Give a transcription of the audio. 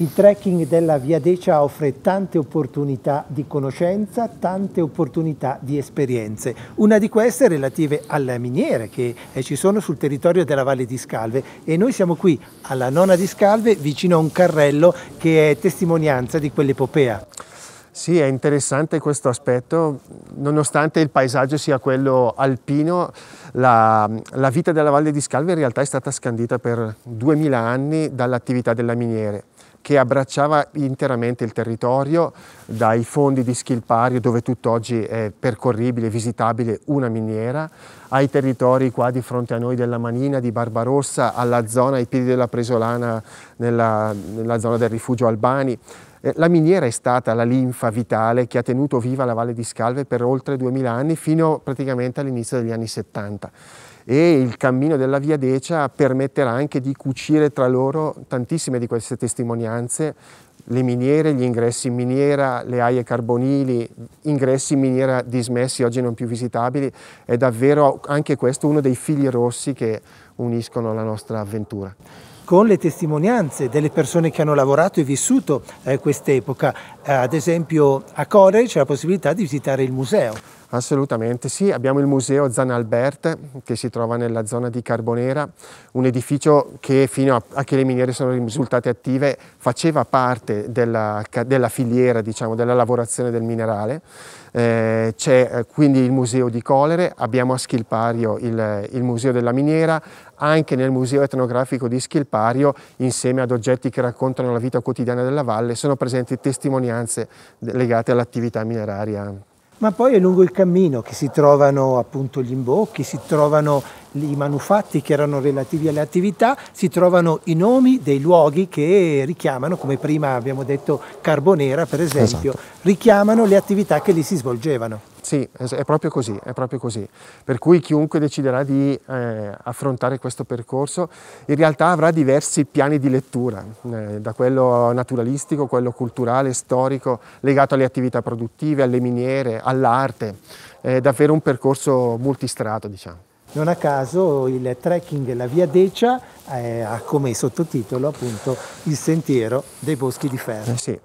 Il trekking della Via Decia offre tante opportunità di conoscenza, tante opportunità di esperienze. Una di queste è relativa alle miniere che eh, ci sono sul territorio della Valle di Scalve e noi siamo qui alla nona di Scalve vicino a un carrello che è testimonianza di quell'epopea. Sì, è interessante questo aspetto, nonostante il paesaggio sia quello alpino, la, la vita della Valle di Scalve in realtà è stata scandita per 2000 anni dall'attività della miniere che abbracciava interamente il territorio, dai fondi di Schilpario, dove tutt'oggi è percorribile, visitabile una miniera, ai territori qua di fronte a noi della Manina, di Barbarossa, alla zona ai piedi della Presolana, nella, nella zona del rifugio Albani. Eh, la miniera è stata la linfa vitale che ha tenuto viva la Valle di Scalve per oltre 2000 anni, fino praticamente all'inizio degli anni 70 e il cammino della Via Decia permetterà anche di cucire tra loro tantissime di queste testimonianze, le miniere, gli ingressi in miniera, le aie carbonili, ingressi in miniera dismessi, oggi non più visitabili, è davvero anche questo uno dei fili rossi che uniscono la nostra avventura con le testimonianze delle persone che hanno lavorato e vissuto eh, quest'epoca. Eh, ad esempio a Core c'è la possibilità di visitare il museo. Assolutamente sì, abbiamo il museo Zan Albert che si trova nella zona di Carbonera, un edificio che fino a, che le miniere sono risultate attive faceva parte della, della filiera diciamo, della lavorazione del minerale. Eh, C'è eh, quindi il museo di Colere, abbiamo a Schilpario il, il museo della miniera, anche nel museo etnografico di Schilpario insieme ad oggetti che raccontano la vita quotidiana della valle sono presenti testimonianze legate all'attività mineraria ma poi è lungo il cammino che si trovano appunto gli imbocchi, si trovano i manufatti che erano relativi alle attività, si trovano i nomi dei luoghi che richiamano, come prima abbiamo detto Carbonera per esempio, esatto. richiamano le attività che lì si svolgevano. Sì, è proprio così, è proprio così. Per cui chiunque deciderà di eh, affrontare questo percorso in realtà avrà diversi piani di lettura, eh, da quello naturalistico, quello culturale, storico, legato alle attività produttive, alle miniere, all'arte. È davvero un percorso multistrato, diciamo. Non a caso il trekking La Via Decia eh, ha come sottotitolo appunto il sentiero dei boschi di ferro. Eh sì.